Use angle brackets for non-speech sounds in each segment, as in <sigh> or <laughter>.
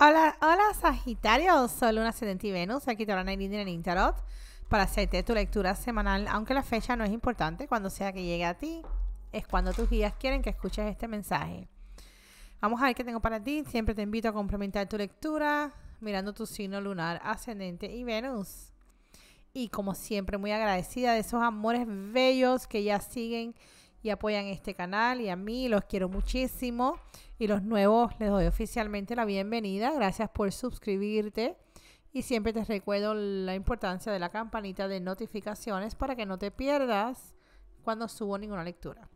Hola, hola Sagitario, soy Luna, Ascendente y Venus, aquí te hablan en Interot para hacerte tu lectura semanal, aunque la fecha no es importante, cuando sea que llegue a ti, es cuando tus guías quieren que escuches este mensaje. Vamos a ver qué tengo para ti, siempre te invito a complementar tu lectura mirando tu signo lunar, ascendente y Venus. Y como siempre, muy agradecida de esos amores bellos que ya siguen y apoyan este canal y a mí. Los quiero muchísimo. Y los nuevos les doy oficialmente la bienvenida. Gracias por suscribirte. Y siempre te recuerdo la importancia de la campanita de notificaciones para que no te pierdas cuando subo ninguna lectura.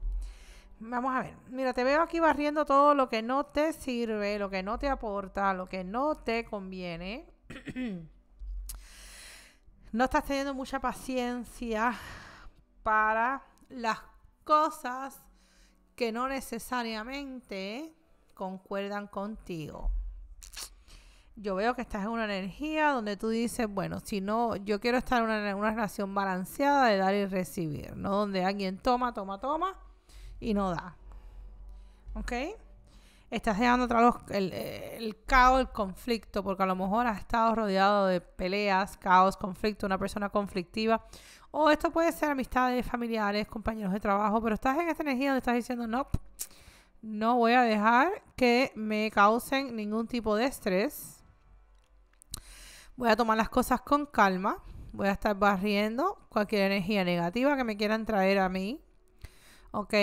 Vamos a ver, mira, te veo aquí barriendo todo lo que no te sirve, lo que no te aporta, lo que no te conviene. <clears throat> no estás teniendo mucha paciencia para las cosas que no necesariamente concuerdan contigo. Yo veo que estás en una energía donde tú dices, bueno, si no, yo quiero estar en una, relación balanceada de dar y recibir, no donde alguien toma, toma, toma y no da. ¿Ok? estás dejando atrás el, el, caos, el conflicto, porque a lo mejor has estado rodeado de peleas, caos, conflicto, una persona conflictiva. O esto puede ser amistades, familiares, compañeros de trabajo, pero estás en esta energía donde estás diciendo, no, no voy a dejar que me causen ningún tipo de estrés. Voy a tomar las cosas con calma. Voy a estar barriendo cualquier energía negativa que me quieran traer a mí. ¿Ok?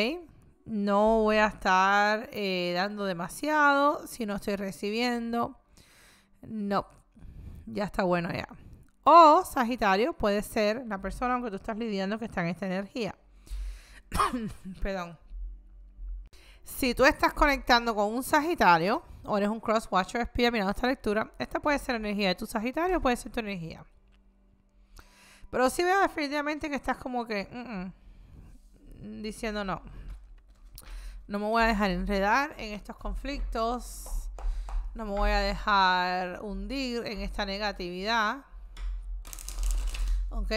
no voy a estar eh, dando demasiado si no estoy recibiendo. No, ya está bueno ya. O Sagitario puede ser la persona aunque tú estás lidiando que está en esta energía. <coughs> Perdón. Si tú estás conectando con un Sagitario o eres un cross watcher espía mirando esta lectura, esta puede ser la energía de tu Sagitario, puede ser tu energía. Pero si sí veo definitivamente que estás como que mm, mm, diciendo no no me voy a dejar enredar en estos conflictos, no me voy a dejar hundir en esta negatividad. ¿Ok?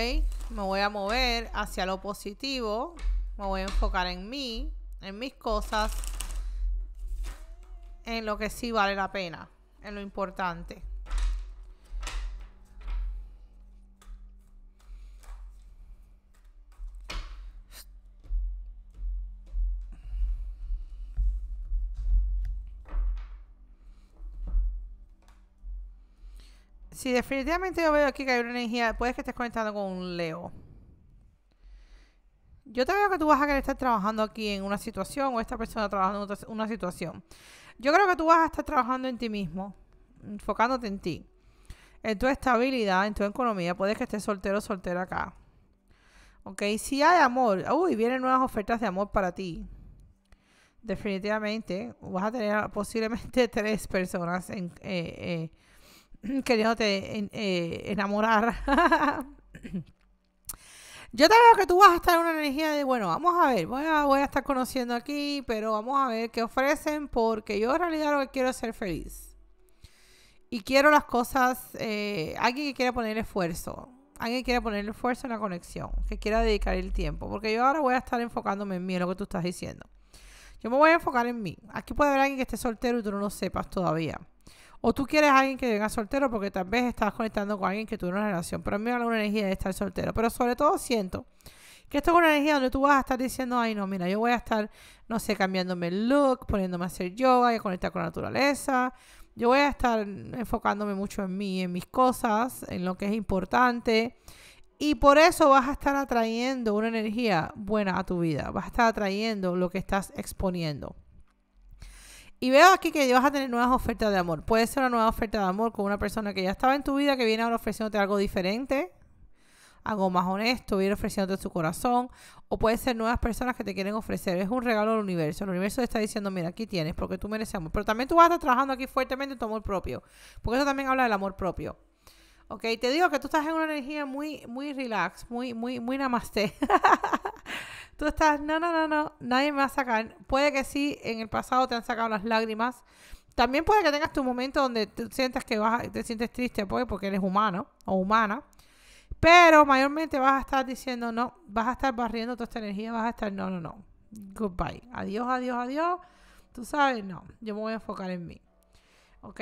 Me voy a mover hacia lo positivo, me voy a enfocar en mí, en mis cosas, en lo que sí vale la pena, en lo importante. Sí, definitivamente yo veo aquí que hay una energía. Puedes que estés conectando con un Leo. Yo te veo que tú vas a querer estar trabajando aquí en una situación o esta persona trabajando en una situación. Yo creo que tú vas a estar trabajando en ti mismo, enfocándote en ti, en tu estabilidad, en tu economía. Puedes que estés soltero o soltera acá. Ok, si hay amor, uy, vienen nuevas ofertas de amor para ti. Definitivamente, vas a tener posiblemente <laughs> tres personas en, eh, eh, <clears throat> Queriendo te eh, enamorar. <clears throat> Yo te veo que tú vas a estar en una energía de, bueno, vamos a ver, voy a, estar conociendo aquí, pero vamos a ver qué ofrecen, porque yo en realidad lo que quiero es ser feliz. Y quiero las cosas, eh, alguien que quiera poner esfuerzo, alguien que quiera poner esfuerzo en la conexión, que quiera dedicar el tiempo, porque yo ahora voy a estar enfocándome en mí, en lo que tú estás diciendo. Yo me voy a enfocar en mí. Aquí puede haber alguien que esté soltero y tú no lo sepas todavía. O tú quieres a alguien que venga soltero porque tal vez estás conectando con alguien que tuvo una relación. Pero a mí me da una energía de estar soltero. Pero sobre todo siento que esto es una energía donde tú vas a estar diciendo, ay, no, mira, yo voy a estar, no sé, cambiándome el look, poniéndome a hacer yoga y a conectar con la naturaleza. Yo voy a estar enfocándome mucho en mí, en mis cosas, en lo que es importante. Y por eso vas a estar atrayendo una energía buena a tu vida. Vas a estar atrayendo lo que estás exponiendo. Y veo aquí que vas a tener nuevas ofertas de amor. Puede ser una nueva oferta de amor con una persona que ya estaba en tu vida, que viene ahora ofreciéndote algo diferente, algo más honesto, viene ofreciéndote su corazón. O puede ser nuevas personas que te quieren ofrecer. Es un regalo del universo. El universo te está diciendo, mira, aquí tienes, porque tú mereces amor. Pero también tú vas a estar trabajando aquí fuertemente en tu amor propio. Porque eso también habla del amor propio. Ok, te digo que tú estás en una energía muy, muy relax, muy, muy, muy namaste. <laughs> tú estás, no, no, no, no, nadie me va a sacar. Puede que sí, en el pasado te han sacado las lágrimas. También puede que tengas tu momento donde tú sientas que vas, te sientes triste pues, porque eres humano o humana. Pero mayormente vas a estar diciendo, no, vas a estar barriendo toda esta energía, vas a estar, no, no, no. Goodbye. Adiós, adiós, adiós. Tú sabes, no, yo me voy a enfocar en mí. ¿Ok?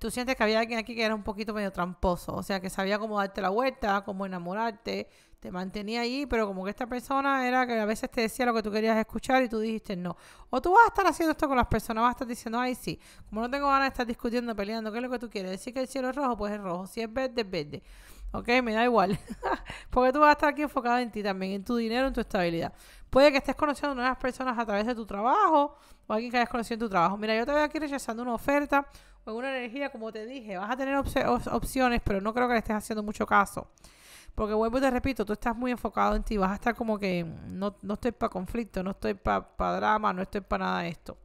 tú sientes que había alguien aquí que era un poquito medio tramposo, o sea, que sabía cómo darte la vuelta, cómo enamorarte, te mantenía ahí, pero como que esta persona era que a veces te decía lo que tú querías escuchar y tú dijiste no. O tú vas a estar haciendo esto con las personas, vas a estar diciendo, ay, sí, como no tengo ganas de estar discutiendo, peleando, ¿qué es lo que tú quieres? Decir que el cielo es rojo, pues es rojo, si es verde, es verde. ¿ok? Me da igual. <laughs> Porque tú vas a estar aquí enfocado en ti también, en tu dinero, en tu estabilidad. Puede que estés conociendo nuevas personas a través de tu trabajo o alguien que hayas conocido en tu trabajo. Mira, yo te veo aquí rechazando una oferta con una energía, como te dije, vas a tener opciones, pero no creo que le estés haciendo mucho caso. Porque vuelvo y te repito, tú estás muy enfocado en ti, vas a estar como que no, no estoy para conflicto, no estoy para drama, no estoy para nada de esto.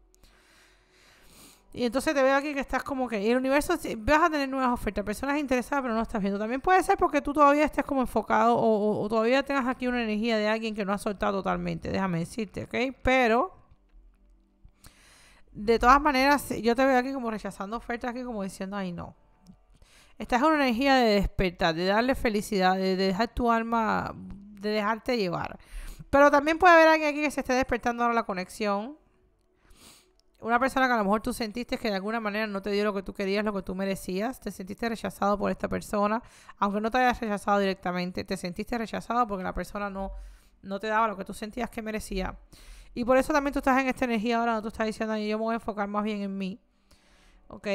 Y entonces te veo aquí que estás como que y el universo vas a tener nuevas ofertas, personas interesadas, pero no estás viendo. También puede ser porque tú todavía estés como enfocado o, o todavía tengas aquí una energía de alguien que no ha soltado totalmente, déjame decirte, ¿ok? Pero de todas maneras, yo te veo aquí como rechazando ofertas, aquí como diciendo, ay no. Esta es una energía de despertar, de darle felicidad, de dejar tu alma, de dejarte llevar. Pero también puede haber alguien aquí que se esté despertando ahora la conexión. Una persona que a lo mejor tú sentiste que de alguna manera no te dio lo que tú querías, lo que tú merecías. Te sentiste rechazado por esta persona, aunque no te hayas rechazado directamente. Te sentiste rechazado porque la persona no, no te daba lo que tú sentías que merecía. Y por eso también tú estás en esta energía ahora, no tú estás diciendo, yo me voy a enfocar más bien en mí. ¿Ok?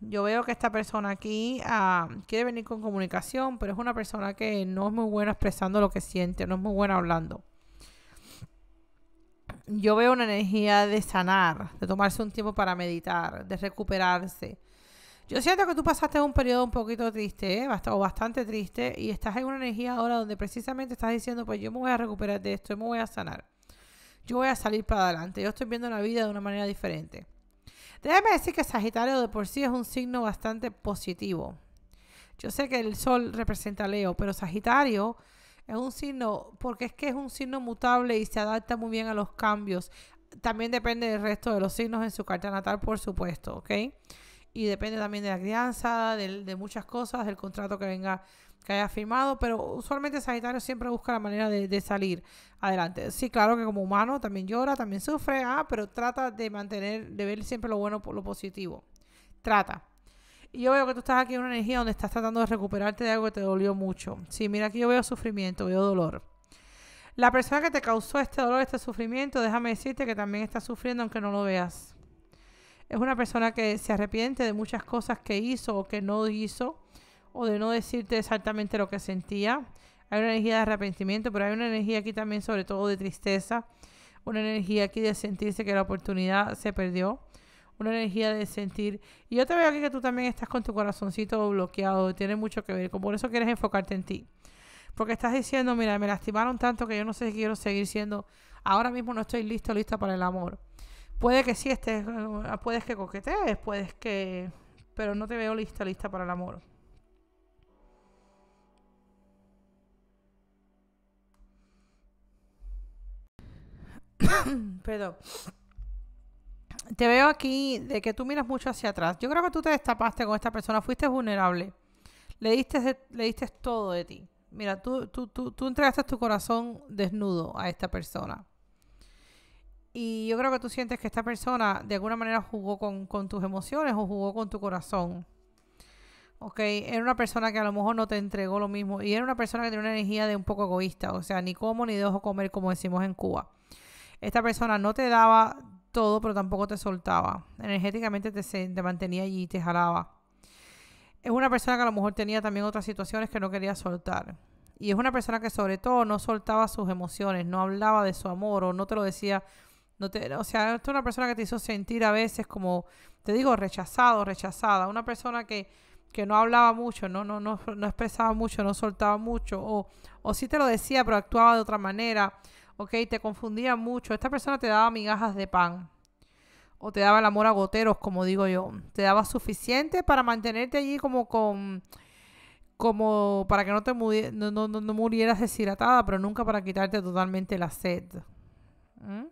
Yo veo que esta persona aquí ah, quiere venir con comunicación, pero es una persona que no es muy buena expresando lo que siente, no es muy buena hablando. Yo veo una energía de sanar, de tomarse un tiempo para meditar, de recuperarse. Yo siento que tú pasaste un periodo un poquito triste, eh, o bastante triste, y estás en una energía ahora donde precisamente estás diciendo, pues yo me voy a recuperar de esto, yo me voy a sanar. Yo voy a salir para adelante. Yo estoy viendo la vida de una manera diferente. Déjame decir que Sagitario de por sí es un signo bastante positivo. Yo sé que el sol representa Leo, pero Sagitario es un signo, porque es que es un signo mutable y se adapta muy bien a los cambios. También depende del resto de los signos en su carta natal, por supuesto, ¿ok? y depende también de la crianza, de, muchas cosas, del contrato que venga, que haya firmado, pero usualmente Sagitario siempre busca la manera de, salir adelante. Sí, claro que como humano también llora, también sufre, ah, pero trata de mantener, de ver siempre lo bueno, lo positivo. Trata. Y yo veo que tú estás aquí en una energía donde estás tratando de recuperarte de algo que te dolió mucho. Sí, mira, aquí yo veo sufrimiento, veo dolor. La persona que te causó este dolor, este sufrimiento, déjame decirte que también está sufriendo aunque no lo veas. Es una persona que se arrepiente de muchas cosas que hizo o que no hizo, o de no decirte exactamente lo que sentía. Hay una energía de arrepentimiento, pero hay una energía aquí también sobre todo de tristeza, una energía aquí de sentirse que la oportunidad se perdió, una energía de sentir... Y yo te veo aquí que tú también estás con tu corazoncito bloqueado, tiene mucho que ver, por eso quieres enfocarte en ti. Porque estás diciendo, mira, me lastimaron tanto que yo no sé si quiero seguir siendo, ahora mismo no estoy listo, lista para el amor. Puede que sí estés, puedes que coquetees, puedes que... Pero no te veo lista, lista para el amor. <coughs> Perdón. Te veo aquí de que tú miras mucho hacia atrás. Yo creo que tú te destapaste con esta persona, fuiste vulnerable. Le diste, le diste todo de ti. Mira, tú, tú, tú, tú entregaste tu corazón desnudo a esta persona. Y yo creo que tú sientes que esta persona de alguna manera jugó con, tus emociones o jugó con tu corazón. ¿ok? Era una persona que a lo mejor no te entregó lo mismo y era una persona que tenía una energía de un poco egoísta, o sea, ni como ni dejo comer como decimos en Cuba. Esta persona no te daba todo, pero tampoco te soltaba. Energéticamente te, te mantenía allí y te jalaba. Es una persona que a lo mejor tenía también otras situaciones que no quería soltar. Y es una persona que sobre todo no soltaba sus emociones, no hablaba de su amor o no te lo decía o sea, es una persona que te hizo sentir a veces como, te digo, rechazado, rechazada. Una persona que, no hablaba mucho, no, no, no, no expresaba mucho, no soltaba mucho. O, o sí te lo decía, pero actuaba de otra manera. Ok, te confundía mucho. Esta persona te daba migajas de pan. O te daba el amor a goteros, como digo yo. Te daba suficiente para mantenerte allí como con como para que no te no, no, no murieras deshidratada, pero nunca para quitarte totalmente la sed. ¿Mm?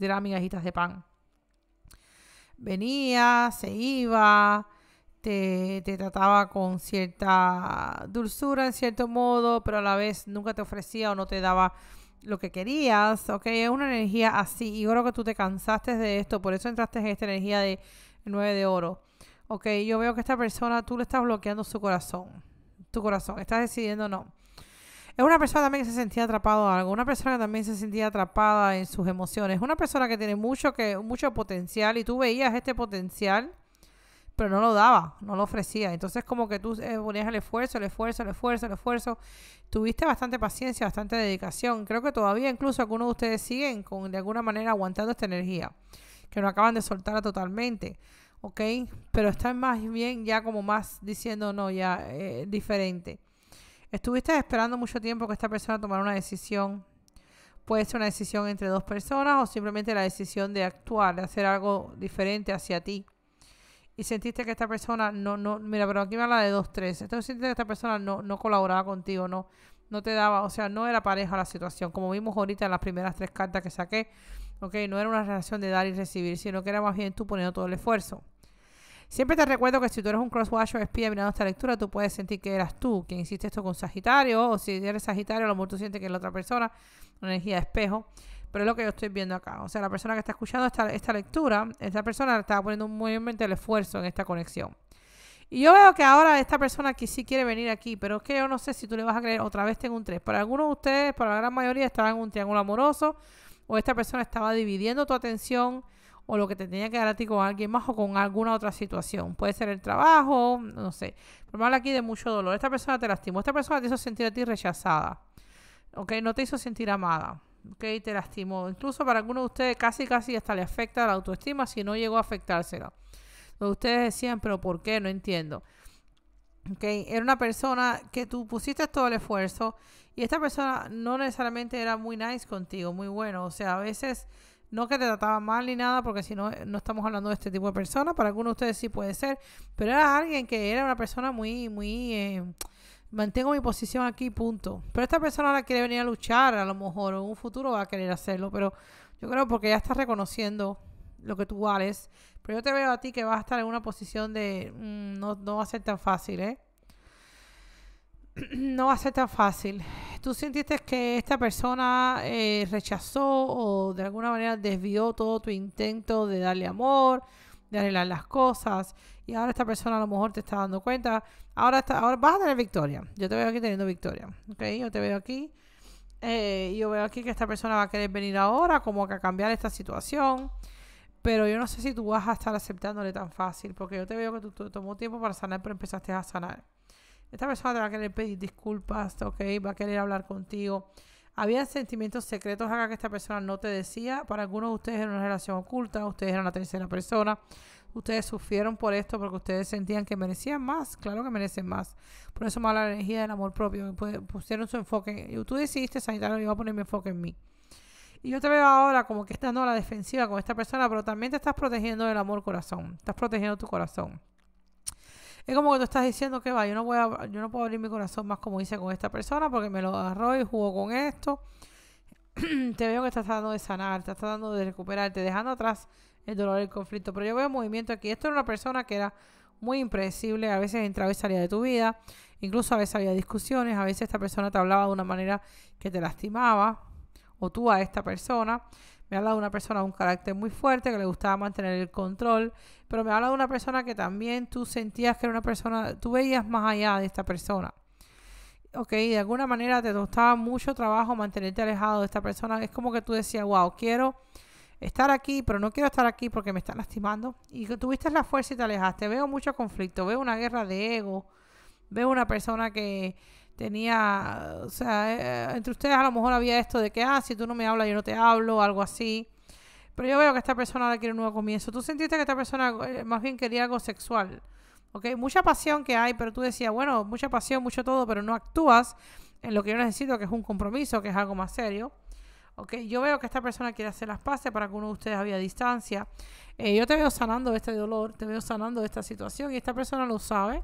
tirar migajitas de pan. Venía, se iba, te, te, trataba con cierta dulzura en cierto modo, pero a la vez nunca te ofrecía o no te daba lo que querías, ¿ok? Es una energía así. Y creo que tú te cansaste de esto, por eso entraste en esta energía de 9 de oro. Ok, yo veo que esta persona, tú le estás bloqueando su corazón, tu corazón, estás decidiendo no. Es una persona también que se sentía atrapada en algo, una persona que también se sentía atrapada en sus emociones, una persona que tiene mucho, que, mucho potencial y tú veías este potencial, pero no lo daba, no lo ofrecía. Entonces como que tú eh, ponías el esfuerzo, el esfuerzo, el esfuerzo, el esfuerzo. Tuviste bastante paciencia, bastante dedicación. Creo que todavía incluso algunos de ustedes siguen con, de alguna manera aguantando esta energía, que no acaban de soltarla totalmente. ¿Ok? Pero están más bien ya como más diciendo, no, ya eh, diferente Estuviste esperando mucho tiempo que esta persona tomara una decisión. Puede ser una decisión entre dos personas o simplemente la decisión de actuar, de hacer algo diferente hacia ti. Y sentiste que esta persona no, no, mira, pero aquí me habla de dos, tres. Entonces sentiste que esta persona no, colaboraba contigo, no, no te daba, o sea, no era pareja la situación. Como vimos ahorita en las primeras tres cartas que saqué, ok, no era una relación de dar y recibir, sino que era más bien tú poniendo todo el esfuerzo. Siempre te recuerdo que si tú eres un crosswatcher espía mirando esta lectura, tú puedes sentir que eras tú quien hiciste esto con Sagitario, o si eres Sagitario, lo mejor tú sientes que es la otra persona, una energía de espejo. Pero es lo que yo estoy viendo acá. O sea, la persona que está escuchando esta, esta lectura, esta persona está poniendo un movimiento mente el esfuerzo en esta conexión. Y yo veo que ahora esta persona que sí quiere venir aquí, pero es que yo no sé si tú le vas a creer, otra vez tengo un 3. Para algunos de ustedes, para la gran mayoría, estaban en un triángulo amoroso o esta persona estaba dividiendo tu atención o lo que te tenía que dar a ti con alguien más o con alguna otra situación. Puede ser el trabajo, no sé. Pero habla aquí de mucho dolor. Esta persona te lastimó, esta persona te hizo sentir a ti rechazada. ¿Ok? No te hizo sentir amada. ¿Ok? Te lastimó. Incluso para algunos de ustedes casi, casi hasta le afecta la autoestima si no llegó a afectársela. que ustedes decían, pero ¿por qué? No entiendo. ¿Ok? Era una persona que tú pusiste todo el esfuerzo y esta persona no necesariamente era muy nice contigo, muy bueno. O sea, a veces no que te trataba mal ni nada, porque si no, eh, no estamos hablando de este tipo de personas. Para algunos de ustedes sí puede ser. Pero era alguien que era una persona muy, muy... Eh, mantengo mi posición aquí, punto. Pero esta persona la quiere venir a luchar, a lo mejor en un futuro va a querer hacerlo, pero yo creo porque ya estás reconociendo lo que tú vales. Pero yo te veo a ti que vas a estar en una posición de mm, no, no va a ser tan fácil, ¿eh? <clears throat> no va a ser tan fácil. ¿Tú sentiste que esta persona eh, rechazó o de alguna manera desvió todo tu intento de darle amor, de arreglar las cosas? Y ahora esta persona a lo mejor te está dando cuenta. Ahora, está, ahora vas a tener victoria. Yo te veo aquí teniendo victoria. Yo te veo aquí. Eh, yo veo aquí que esta persona va a querer venir ahora como que a cambiar esta situación. Pero yo no sé si tú vas a estar aceptándole tan fácil, porque yo te veo que tú, tú tomó tiempo para sanar, pero empezaste a sanar. Esta persona te va a querer pedir disculpas, ¿ok? Va a querer hablar contigo. Había sentimientos secretos acá que esta persona no te decía. Para algunos de ustedes era una relación oculta, ustedes eran la tercera persona. Ustedes sufrieron por esto porque ustedes sentían que merecían más. Claro que merecen más. Por eso mala energía del amor propio. Pusieron su enfoque. y tú decidiste, Sagitario, y iba a poner mi enfoque en mí. Y yo te veo ahora como que estando a la defensiva con esta persona, pero también te estás protegiendo del amor corazón. Estás protegiendo tu corazón. Es como que tú estás diciendo que va, yo no, voy puedo abrir mi corazón más como hice con esta persona porque me lo agarró y jugó con esto. <clears throat> te veo que estás tratando de sanar, estás tratando de recuperarte, dejando atrás el dolor y el conflicto. Pero yo veo movimiento aquí. Esto era una persona que era muy impredecible, a veces entraba y salía de tu vida, incluso a veces había discusiones, a veces esta persona te hablaba de una manera que te lastimaba, o tú a esta persona, me habla de una persona de un carácter muy fuerte, que le gustaba mantener el control, pero me habla de una persona que también tú sentías que era una persona, tú veías más allá de esta persona. Ok, de alguna manera te costaba mucho trabajo mantenerte alejado de esta persona. Es como que tú decías, wow, quiero estar aquí, pero no quiero estar aquí porque me están lastimando. Y que tuviste la fuerza y te alejaste. Veo mucho conflicto, veo una guerra de ego, veo una persona que tenía, o sea, eh, entre ustedes a lo mejor había esto de que, ah, si tú no me hablas, yo no te hablo, algo así. Pero yo veo que esta persona ahora quiere un nuevo comienzo. Tú sentiste que esta persona eh, más bien quería algo sexual. ¿Ok? Mucha pasión que hay, pero tú decías, bueno, mucha pasión, mucho todo, pero no actúas en lo que yo necesito, que es un compromiso, que es algo más serio. ¿Ok? Yo veo que esta persona quiere hacer las paces para que uno de ustedes había distancia. Eh, yo te veo sanando de este dolor, te veo sanando de esta situación y esta persona lo sabe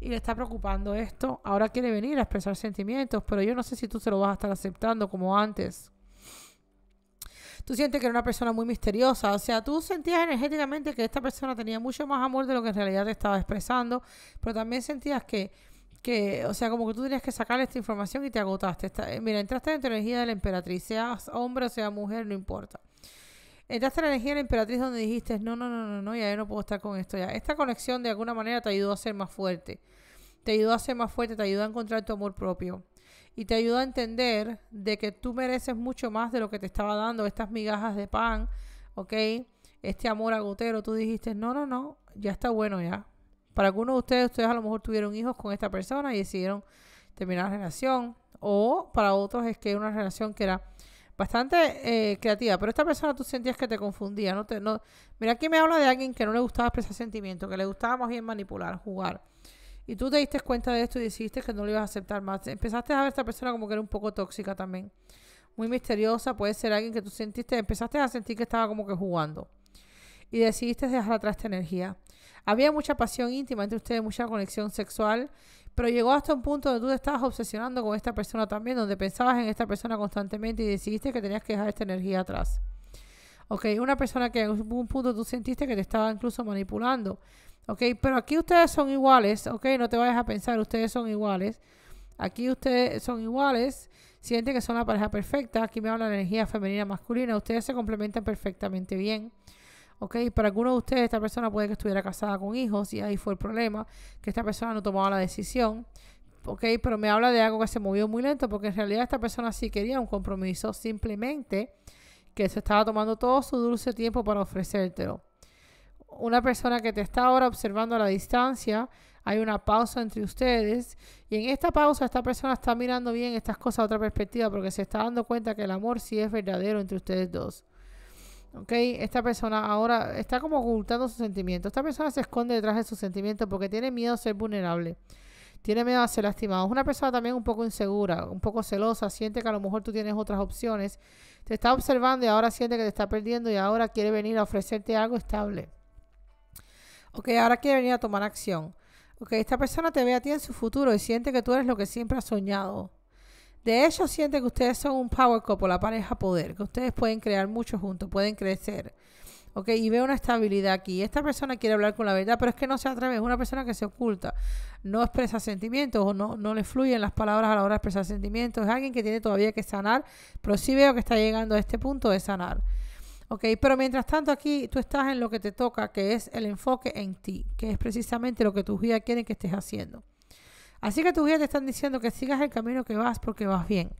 y le está preocupando esto, ahora quiere venir a expresar sentimientos, pero yo no sé si tú se lo vas a estar aceptando como antes. Tú sientes que era una persona muy misteriosa, o sea, tú sentías energéticamente que esta persona tenía mucho más amor de lo que en realidad te estaba expresando, pero también sentías que, que o sea, como que tú tenías que sacarle esta información y te agotaste. Eh, mira, entraste en tu energía de la emperatriz, seas hombre o sea mujer, no importa. Entraste en la energía de la emperatriz donde dijiste, no, no, no, no, no, ya no puedo estar con esto ya. Esta conexión de alguna manera te ayudó a ser más fuerte. Te ayudó a ser más fuerte, te ayudó a encontrar tu amor propio. Y te ayudó a entender de que tú mereces mucho más de lo que te estaba dando estas migajas de pan, ¿ok? Este amor agotero. Tú dijiste, no, no, no, ya está bueno ya. Para algunos de ustedes, ustedes a lo mejor tuvieron hijos con esta persona y decidieron terminar la relación. O para otros es que una relación que era bastante eh, creativa, pero esta persona tú sentías que te confundía, no mira aquí me habla de alguien que no le gustaba expresar sentimientos, que le gustaba más bien manipular, jugar. Y tú te diste cuenta de esto y decidiste que no lo ibas a aceptar más. Empezaste a ver a esta persona como que era un poco tóxica también. Muy misteriosa, puede ser alguien que tú sentiste, empezaste a sentir que estaba como que jugando. Y decidiste dejar atrás esta energía. Había mucha pasión íntima entre ustedes, mucha conexión sexual pero llegó hasta un punto donde tú te estabas obsesionando con esta persona también, donde pensabas en esta persona constantemente y decidiste que tenías que dejar esta energía atrás. una persona que en un punto tú sentiste que te estaba incluso manipulando. pero aquí ustedes son iguales, okay no te vayas a pensar, ustedes son iguales. Aquí ustedes son iguales, sienten que son la pareja perfecta. Aquí me habla la energía femenina masculina, ustedes se complementan perfectamente bien. ¿ok? Para algunos de ustedes esta persona puede que estuviera casada con hijos y ahí fue el problema, que esta persona no tomaba la decisión, ¿ok? Pero me habla de algo que se movió muy lento porque en realidad esta persona sí quería un compromiso, simplemente que se estaba tomando todo su dulce tiempo para ofrecértelo. Una persona que te está ahora observando a la distancia, hay una pausa entre ustedes y en esta pausa esta persona está mirando bien estas cosas a otra perspectiva porque se está dando cuenta que el amor sí es verdadero entre ustedes dos. ¿ok? Esta persona ahora está como ocultando sus sentimientos. Esta persona se esconde detrás de sus sentimientos porque tiene miedo a ser vulnerable. Tiene miedo a ser lastimado. Es una persona también un poco insegura, un poco celosa. Siente que a lo mejor tú tienes otras opciones. Te está observando y ahora siente que te está perdiendo y ahora quiere venir a ofrecerte algo estable. Ok, ahora quiere venir a tomar acción. Ok, esta persona te ve a ti en su futuro y siente que tú eres lo que siempre has soñado. De hecho, siente que ustedes son un power couple, la pareja poder, que ustedes pueden crear mucho juntos, pueden crecer. ¿ok? Y veo una estabilidad aquí. Esta persona quiere hablar con la verdad, pero es que no se atreve. Es una persona que se oculta, no expresa sentimientos o no, no le fluyen las palabras a la hora de expresar sentimientos. Es alguien que tiene todavía que sanar, pero sí veo que está llegando a este punto de sanar. ¿Ok? Pero mientras tanto aquí tú estás en lo que te toca, que es el enfoque en ti, que es precisamente lo que tus guías quieren que estés haciendo. Así que tus guías te están diciendo que sigas el camino que vas porque vas bien.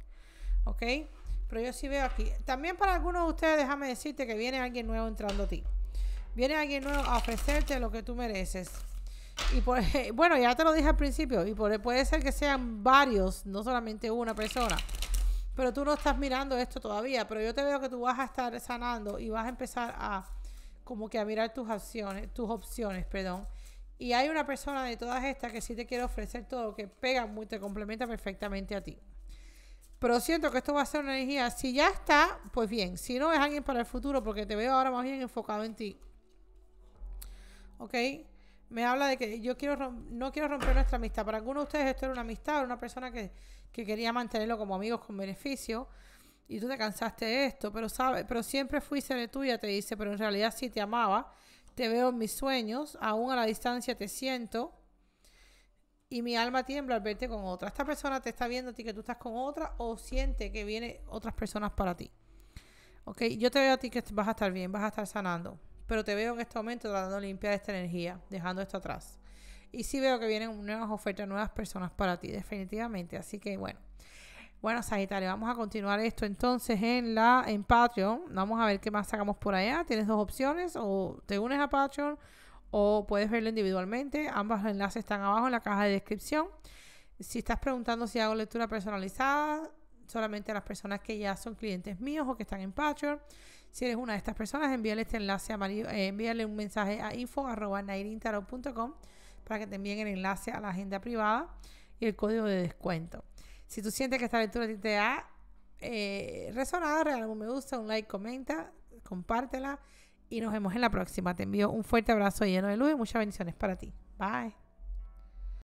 ¿Ok? Pero yo sí veo aquí. También para algunos de ustedes, déjame decirte que viene alguien nuevo entrando a ti. Viene alguien nuevo a ofrecerte lo que tú mereces. Y por, <laughs> bueno, ya te lo dije al principio. Y puede ser que sean varios, no solamente una persona. Pero tú no estás mirando esto todavía. Pero yo te veo que tú vas a estar sanando y vas a empezar a como que a mirar tus acciones, tus opciones, perdón y hay una persona de todas estas que sí te quiere ofrecer todo, que pega muy, te complementa perfectamente a ti. Pero siento que esto va a ser una energía. Si ya está, pues bien. Si no, es alguien para el futuro, porque te veo ahora más bien enfocado en ti. ¿Ok? Me habla de que yo quiero no quiero romper nuestra amistad. Para algunos de ustedes esto era una amistad, era una persona que, que quería mantenerlo como amigos con beneficio. Y tú te cansaste de esto, pero, sabe, pero siempre fuiste de tuya, te dice, pero en realidad sí te amaba te veo en mis sueños, aún a la distancia te siento y mi alma tiembla al verte con otra. Esta persona te está viendo a ti que tú estás con otra o siente que vienen otras personas para ti. Ok, yo te veo a ti que vas a estar bien, vas a estar sanando, pero te veo en este momento tratando de limpiar esta energía, dejando esto atrás. Y sí veo que vienen nuevas ofertas, nuevas personas para ti, definitivamente. Así que bueno, bueno, Sagitario, vamos a continuar esto entonces en la en Patreon. Vamos a ver qué más sacamos por allá. Tienes dos opciones, o te unes a Patreon o puedes verlo individualmente. Ambos enlaces están abajo en la caja de descripción. Si estás preguntando si hago lectura personalizada, solamente a las personas que ya son clientes míos o que están en Patreon. Si eres una de estas personas, envíale este enlace a eh, envíale un mensaje a info@nairintaro.com para que te envíen el enlace a la agenda privada y el código de descuento. Si tú sientes que esta lectura te ha eh, resonado, regálame un me gusta, un like, comenta, compártela y nos vemos en la próxima. Te envío un fuerte abrazo lleno de luz y muchas bendiciones para ti. Bye.